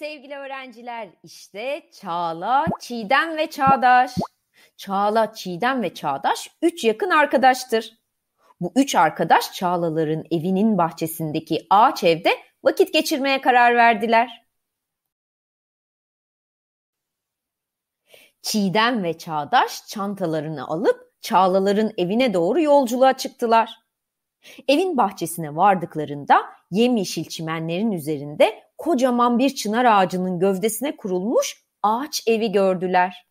Sevgili öğrenciler işte Çağla, Çiğdem ve Çağdaş. Çağla, Çiğdem ve Çağdaş üç yakın arkadaştır. Bu üç arkadaş Çağlaların evinin bahçesindeki ağaç evde vakit geçirmeye karar verdiler. Çiğdem ve Çağdaş çantalarını alıp Çağlaların evine doğru yolculuğa çıktılar. Evin bahçesine vardıklarında yemyeşil çimenlerin üzerinde kocaman bir çınar ağacının gövdesine kurulmuş ağaç evi gördüler.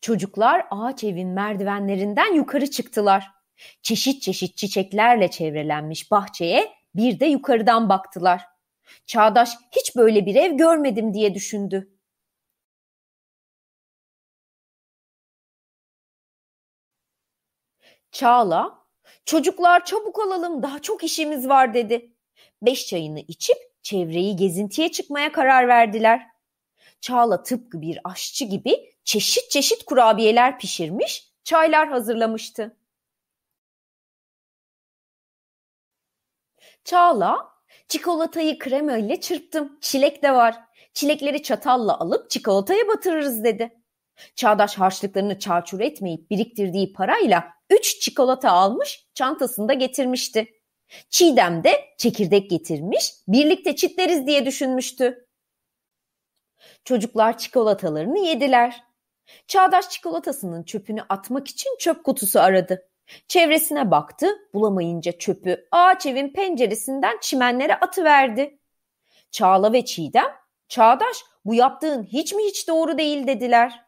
Çocuklar ağaç evin merdivenlerinden yukarı çıktılar. Çeşit çeşit çiçeklerle çevrelenmiş bahçeye bir de yukarıdan baktılar. Çağdaş hiç böyle bir ev görmedim diye düşündü. Çağla Çocuklar çabuk alalım, daha çok işimiz var dedi. Beş çayını içip çevreyi gezintiye çıkmaya karar verdiler. Çağla tıpkı bir aşçı gibi çeşit çeşit kurabiyeler pişirmiş, çaylar hazırlamıştı. Çağla, çikolatayı krema ile çırptım. Çilek de var. Çilekleri çatalla alıp çikolataya batırırız dedi. Çağdaş harçlıklarını çarçur etmeyip biriktirdiği parayla 3 çikolata almış çantasında getirmişti. Çiğdem de çekirdek getirmiş birlikte çitleriz diye düşünmüştü. Çocuklar çikolatalarını yediler. Çağdaş çikolatasının çöpünü atmak için çöp kutusu aradı. Çevresine baktı, bulamayınca çöpü ağaç evin penceresinden çimenlere atıverdi. Çağla ve Çiğdem, Çağdaş bu yaptığın hiç mi hiç doğru değil dediler.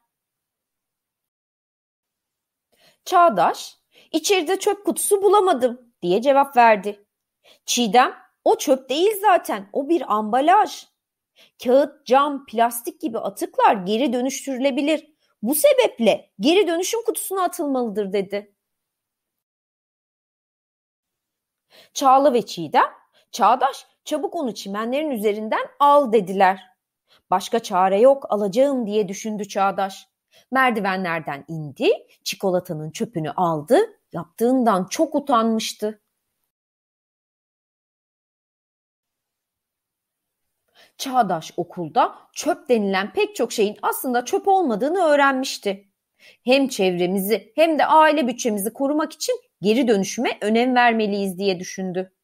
Çağdaş, içeride çöp kutusu bulamadım diye cevap verdi. Çiğdem, o çöp değil zaten, o bir ambalaj. Kağıt, cam, plastik gibi atıklar geri dönüştürülebilir. Bu sebeple geri dönüşüm kutusuna atılmalıdır dedi. Çağla ve Çiğdem, Çağdaş çabuk onu çimenlerin üzerinden al dediler. Başka çare yok alacağım diye düşündü Çağdaş. Merdivenlerden indi, çikolatanın çöpünü aldı, yaptığından çok utanmıştı. Çağdaş okulda çöp denilen pek çok şeyin aslında çöp olmadığını öğrenmişti. Hem çevremizi hem de aile bütçemizi korumak için geri dönüşüme önem vermeliyiz diye düşündü.